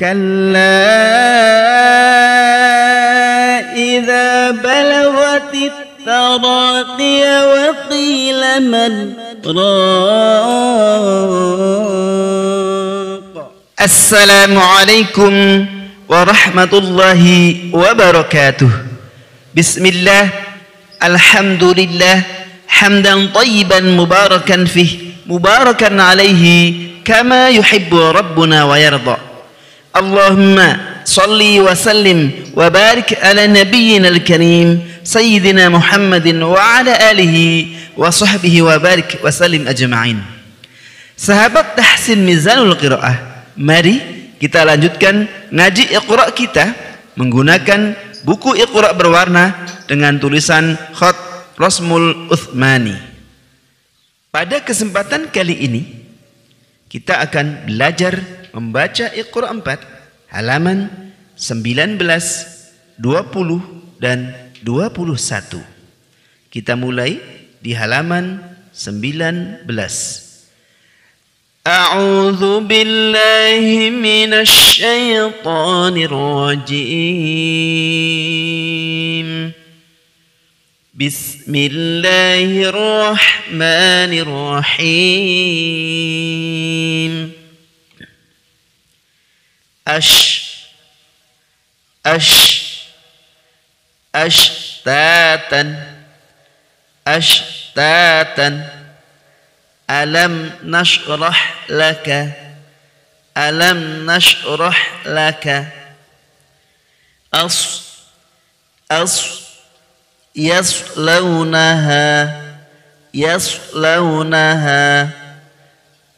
كلا إذا بلغت التراقي وقيل من راق السلام عليكم ورحمة الله وبركاته بسم الله الحمد لله حمدا طيبا مباركا فيه مباركا عليه كما يحب ربنا ويرضى اللهم صل وسلم وبارك على نبينا الكريم سيدنا محمد وعلى آله وصحبه وبارك وسلم أجمعين Sahabat Tahsin Mizanul Qiraah, mari kita lanjutkan ngaji Iqra kita menggunakan buku Iqra berwarna dengan tulisan Khat Rasmul Uthmani. Pada kesempatan kali ini kita akan belajar membaca Iqra 4 halaman 19, 20 dan 21. Kita mulai di halaman 19. A'udzu billahi minasy syaithanir rajim. Bismillahirrahmanirrahim. أش أش أشتاتا أشتاتا ألم نشرح لك ألم نشرح لك أص أص يصلونها يصلونها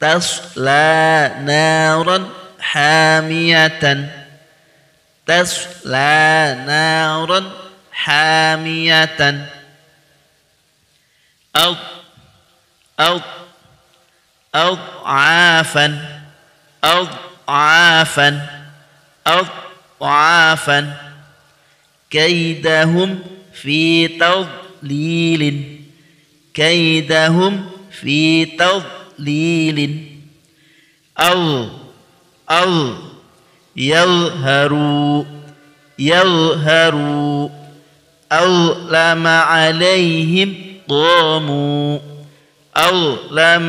تصلى نارا حامية تسلى نارا حامية أو أو أضعافا أضعافا أضعافا كيدهم في تضليل كيدهم في تضليل أو أو يظهروا يظهروا أو عليهم قاموا أو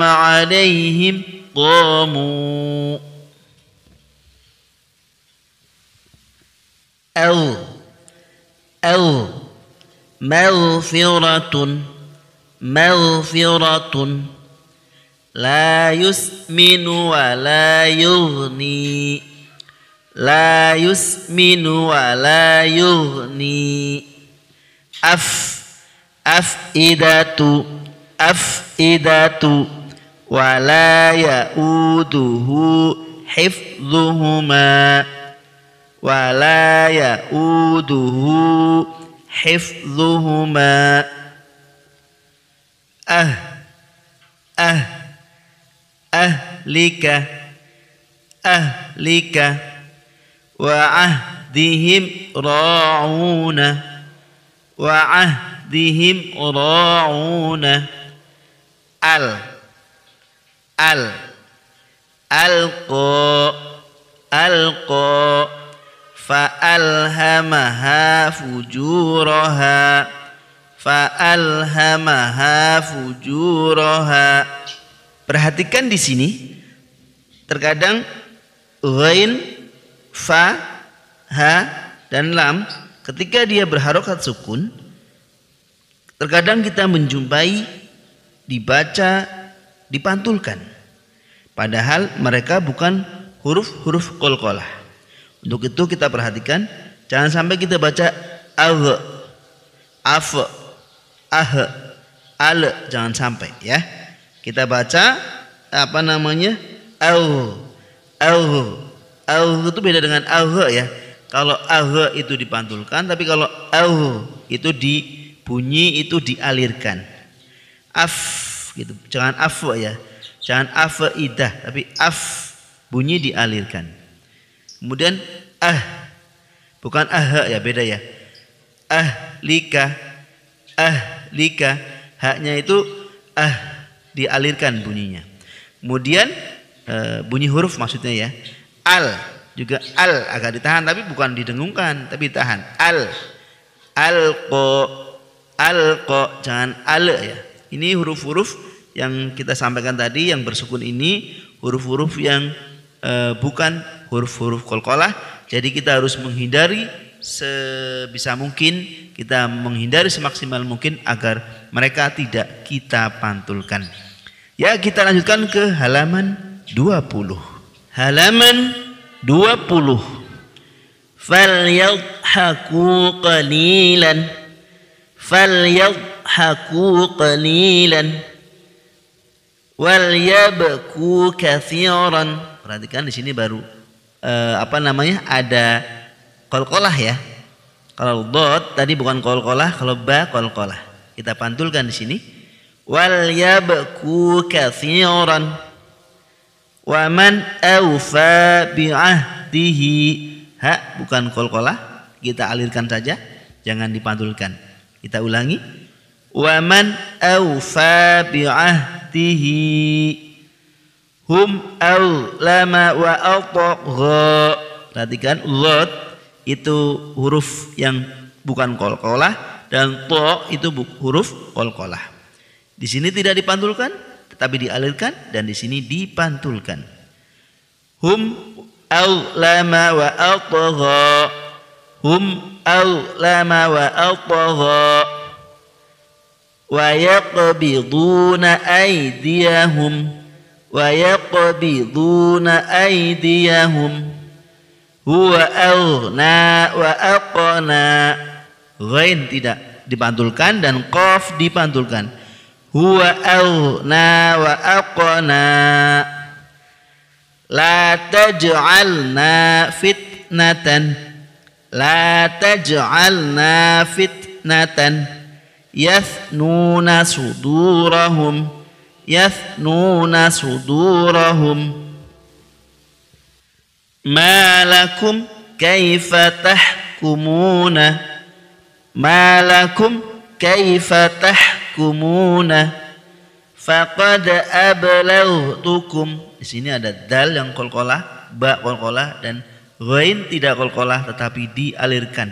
عليهم قاموا أو أو مغفرة مغفرة لا يسمن ولا يغني لا يسمن ولا يغني أف أفئدة أفئدة ولا يؤوده حفظهما ولا يؤوده حفظهما أه أه أهلك أهلك وعهدهم راعون وعهدهم راعون ال ال ألقى ألقى فألهمها فجورها فألهمها فجورها Perhatikan di sini terkadang ghain, fa, ha dan lam ketika dia berharokat sukun terkadang kita menjumpai dibaca dipantulkan padahal mereka bukan huruf-huruf kolkolah untuk itu kita perhatikan jangan sampai kita baca al, af ah al jangan sampai ya kita baca apa namanya? Au. Au. Au itu beda dengan au ya. Kalau au itu dipantulkan tapi kalau au itu dibunyi itu dialirkan. Af gitu. Jangan af ya. Jangan af idah tapi af bunyi dialirkan. Kemudian ah bukan ah ya beda ya ah lika ah lika haknya itu ah dialirkan bunyinya. Kemudian e, bunyi huruf maksudnya ya. Al juga al agak ditahan tapi bukan didengungkan tapi tahan. Al al ko al ko jangan al ya. Ini huruf-huruf yang kita sampaikan tadi yang bersukun ini huruf-huruf yang e, bukan huruf-huruf kolkolah. Jadi kita harus menghindari sebisa mungkin kita menghindari semaksimal mungkin agar mereka tidak kita pantulkan. Ya kita lanjutkan ke halaman 20. Halaman 20. Falyadhaku qalilan. Falyadhaku qalilan. Wal yabku kathiran. Perhatikan di sini baru eh, apa namanya? ada kolkolah ya. Kalau dot tadi bukan kolkolah, kalau ba kolkolah. Kita pantulkan di sini wal yabku kathiran wa man awfa bi'ahdihi ha bukan kolkolah kita alirkan saja jangan dipantulkan kita ulangi wa man awfa bi'ahdihi hum awlama wa atagha perhatikan lot itu huruf yang bukan kolkolah dan to itu huruf kolkolah di sini tidak dipantulkan, tetapi dialirkan dan di sini dipantulkan. Hum awlama wa atagha. Hum awlama wa atagha. Wa yaqbiduna aydiyahum. Wa yaqbiduna aydiyahum. Huwa aghna wa aqna. Ghain tidak dipantulkan dan qaf dipantulkan هو أغنى وأقنى لا تجعلنا فتنة لا تجعلنا فتنة يثنون صدورهم يثنون صدورهم ما لكم كيف تحكمون ما لكم كيف تحكمون tahkumuna faqad ablaghtukum di sini ada dal yang kolkolah ba kolkolah dan ghain tidak kolkolah tetapi dialirkan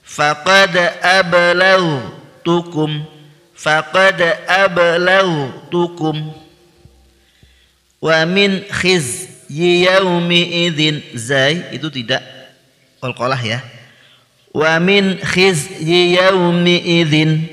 faqad ablaghtukum faqad ablaghtukum wa min khiz yaumi idzin zai itu tidak kolkolah ya wa min khiz yaumi idzin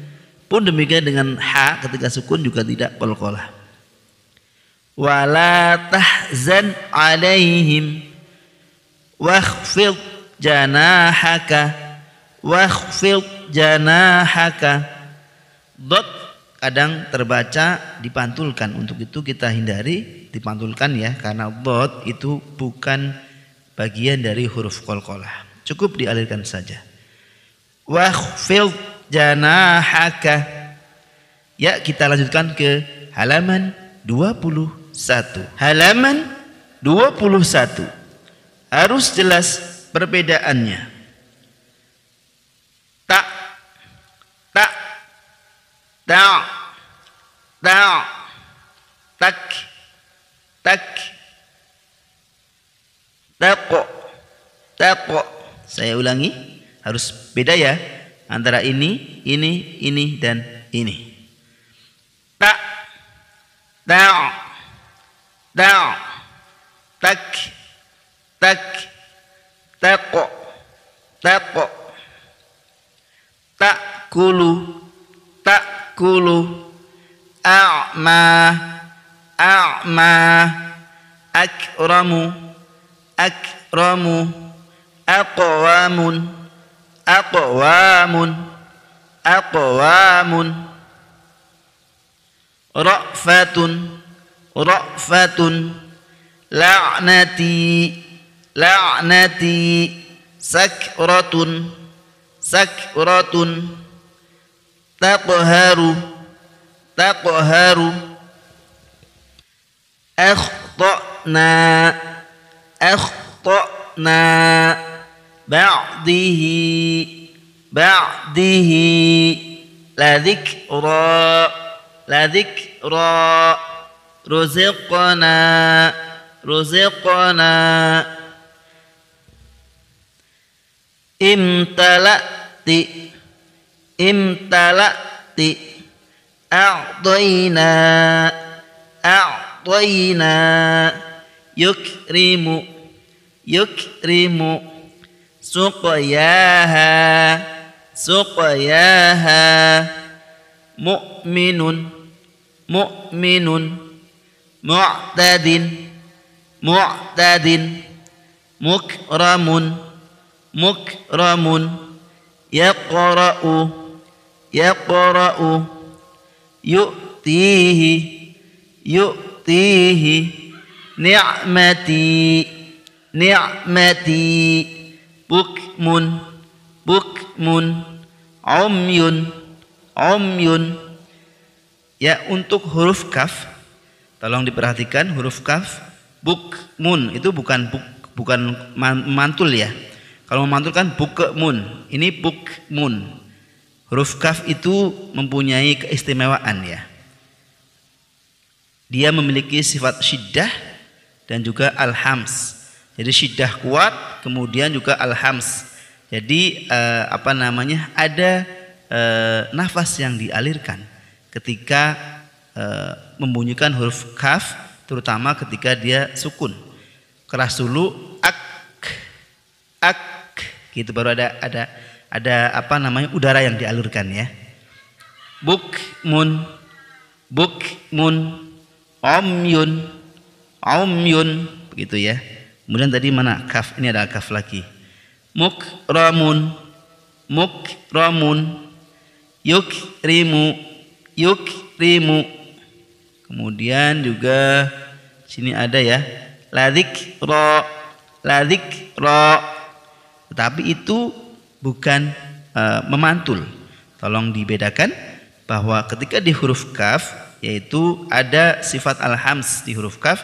Pun demikian dengan ha ketika sukun juga tidak qalqalah. Wala tahzan alaihim wakhfid janahaka wakhfid janahaka dot kadang terbaca dipantulkan untuk itu kita hindari dipantulkan ya karena dot itu bukan bagian dari huruf kolkolah cukup dialirkan saja wakhfid janahaka. Ya, kita lanjutkan ke halaman 21. Halaman 21. Harus jelas perbedaannya. Tak tak tak tak tak tak tak tak saya ulangi harus beda ya antara ini, ini, ini dan ini. Ta ta ta tak tak taq taq tak kulu tak kulu a'ma a'ma akramu akramu aqwamun أقوام أقوام رأفة رأفة لعنتي لعنتي سكرة سكرة تقهر تقهر أخطأنا أخطأنا بعده بعده لذكرى لذكرى رزقنا رزقنا امتلأت امتلأت أعطينا أعطينا يكرم يكرم سقياها سقياها مؤمن مؤمن معتد معتد مكرم مكرم يقرأ يقرأ يؤتيه يؤتيه نعمتي نعمتي bukmun bukmun umyun umyun ya untuk huruf kaf tolong diperhatikan huruf kaf bukmun itu bukan buk, bukan mantul ya kalau memantul kan bukmun ini bukmun huruf kaf itu mempunyai keistimewaan ya dia memiliki sifat syiddah dan juga alhams jadi syiddah kuat, kemudian juga alhams. Jadi eh, apa namanya? ada eh, nafas yang dialirkan ketika eh, membunyikan huruf kaf terutama ketika dia sukun. Keras dulu ak ak gitu baru ada ada ada apa namanya? udara yang dialirkan ya. Buk mun buk mun om yun, om yun, begitu ya Kemudian tadi mana kaf? Ini ada kaf lagi. Mukramun, mukramun, yukrimu, yukrimu. Kemudian juga sini ada ya, ladik ro, ladik ro. Tetapi itu bukan uh, memantul. Tolong dibedakan bahwa ketika di huruf kaf yaitu ada sifat alhamdulillah di huruf kaf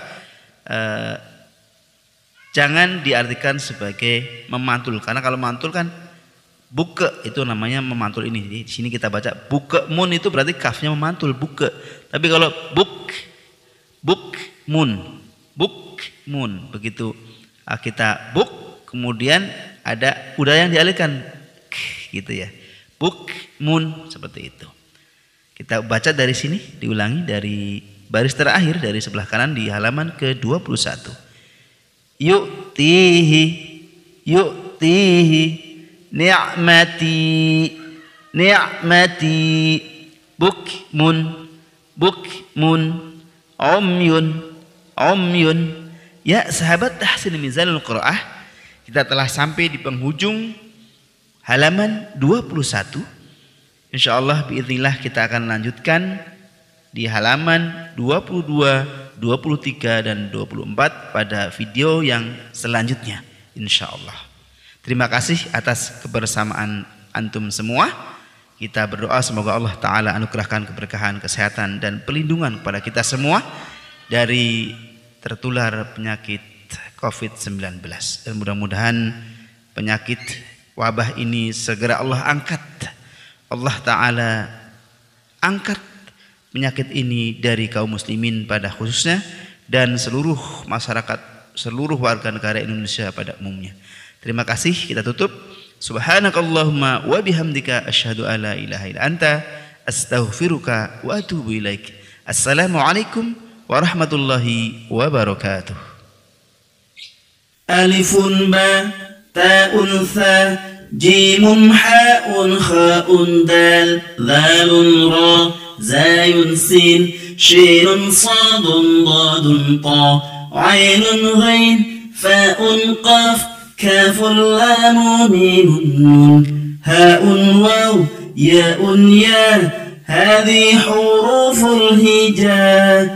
uh, Jangan diartikan sebagai memantul karena kalau mantul kan buke itu namanya memantul ini. Di sini kita baca buke mun itu berarti kafnya memantul buke. Tapi kalau buk buk mun buk mun begitu ah, kita buk kemudian ada udara yang dialihkan gitu ya. Buk mun seperti itu. Kita baca dari sini diulangi dari baris terakhir dari sebelah kanan di halaman ke-21 yu'tihi yu'tihi ni'mati ni'mati bukmun bukmun umyun umyun ya sahabat tahsin mizanul qiraah kita telah sampai di penghujung halaman 21 insyaallah biiznillah kita akan lanjutkan di halaman 22 23 dan 24 pada video yang selanjutnya insya Allah. Terima kasih atas kebersamaan antum semua. Kita berdoa semoga Allah Ta'ala anugerahkan keberkahan, kesehatan, dan pelindungan kepada kita semua dari tertular penyakit COVID-19. Dan mudah-mudahan penyakit wabah ini segera Allah angkat. Allah Ta'ala angkat penyakit ini dari kaum muslimin pada khususnya dan seluruh masyarakat seluruh warga negara Indonesia pada umumnya. Terima kasih kita tutup. Subhanakallahumma wa bihamdika asyhadu alla ilaha illa anta astaghfiruka wa atubu ilaik. Assalamualaikum warahmatullahi wabarakatuh. ألف با تاء ثا جيم حاء خاء دال ذال ra. زاي سين شين صاد ضاد طا عين غين فاء قاف كاف لام ميم هاء واو ياء يا هذه حروف الهجاء